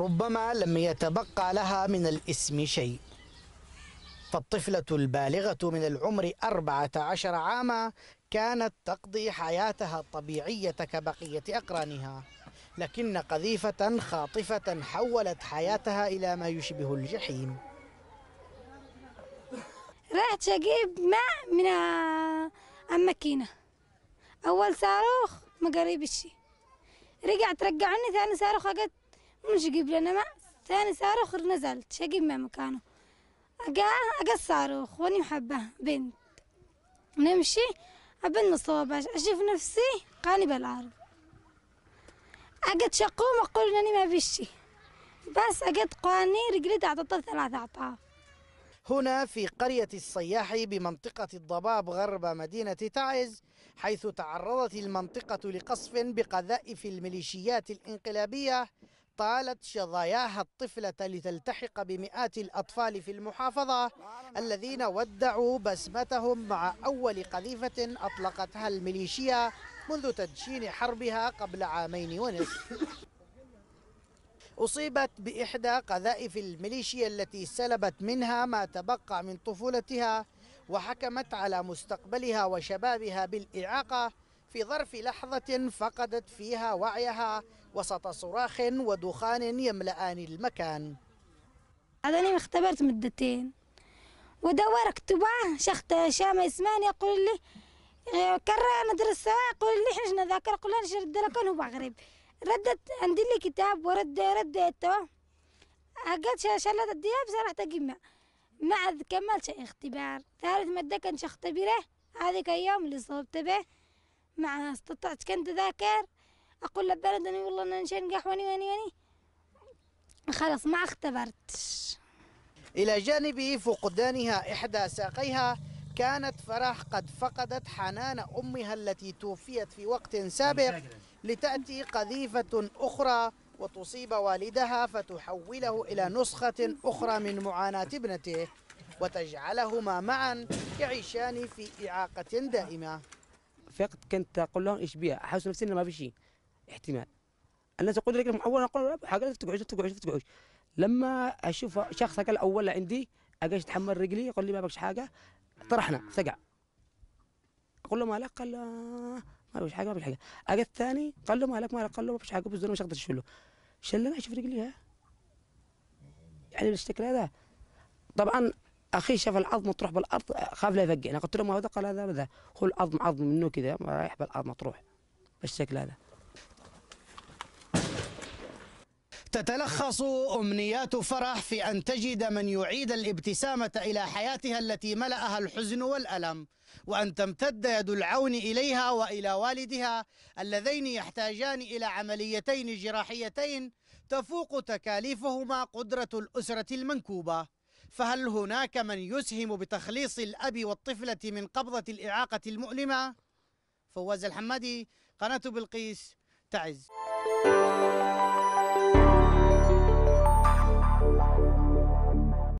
ربما لم يتبقى لها من الاسم شيء فالطفلة البالغة من العمر 14 عاما كانت تقضي حياتها الطبيعية كبقية أقرانها لكن قذيفة خاطفة حولت حياتها إلى ما يشبه الجحيم رحت أجيب ماء من الماكينة أول صاروخ ما قريب الشي رجعت رجعني ثاني صاروخ أجت مش جيب لنا ماء ثاني صاروخ نزلت شجيب ما مكانه أجا أجا الصاروخ وأني محبة بنت نمشي أبن مصوبة أشوف نفسي قاني بالأرض أجت شقوم أقول أني ما بشي بس أجت قاني رجلي تعطط ثلاث أعطاف هنا في قرية الصياح بمنطقة الضباب غرب مدينة تعز حيث تعرضت المنطقة لقصف بقذائف الميليشيات الانقلابية طالت شظاياها الطفلة لتلتحق بمئات الأطفال في المحافظة الذين ودعوا بسمتهم مع أول قذيفة أطلقتها الميليشيا منذ تدشين حربها قبل عامين ونصف أصيبت بإحدى قذائف الميليشيا التي سلبت منها ما تبقى من طفولتها وحكمت على مستقبلها وشبابها بالإعاقة في ظرف لحظة فقدت فيها وعيها وسط صراخ ودخان يملأان المكان أنا اختبرت مدتين ودور كتبه شخت شام اسمان يقول لي كرة ندرس يقول لي حنا نذاكر قلنا نشر الدركان هو مغرب ردت عندي لي كتاب ورد رديته قالت شلت الدياب صراحة قمة ما عاد كملت اختبار ثالث مادة كنت اختبره هذيك ايام اللي صوبت به مع استطعت كنت ذاكر أقول اني والله أنا نجي قحواني واني واني خلاص ما اختبرتش إلى جانب فقدانها إحدى ساقيها كانت فرح قد فقدت حنان أمها التي توفيت في وقت سابق لتأتي قذيفة أخرى وتصيب والدها فتحوله إلى نسخة أخرى من معاناة ابنته وتجعلهما معا يعيشان في إعاقة دائمة فقط كنت اقول لهم ايش بيها احس نفسي انه ما في شيء احتمال الناس تقول لك اولا اقول حاجه تقعد تقعد تقعد لما اشوف شخص اقل اول عندي اجي اتحمل رجلي يقول لي ما بكش حاجه طرحنا سقع اقول له مالك قال ما بكش حاجه ما بكش حاجه اجي الثاني قال له مالك مالك قال له ما بكش حاجه بس مش قادر اشيله شلنا اشوف رجلي ها يعني بالشكل هذا طبعا اخي شاف العظم تروح بالارض خاف لا انا قلت له ما هذا قال هذا هذا هو العظم عظم منه كذا رايح بالارض تروح بالشكل هذا تتلخص امنيات فرح في ان تجد من يعيد الابتسامه الى حياتها التي ملاها الحزن والالم وان تمتد يد العون اليها والى والدها اللذين يحتاجان الى عمليتين جراحيتين تفوق تكاليفهما قدره الاسره المنكوبه فهل هناك من يسهم بتخليص الأب والطفلة من قبضة الإعاقة المؤلمة؟ فواز الحمادي قناة بلقيس تعز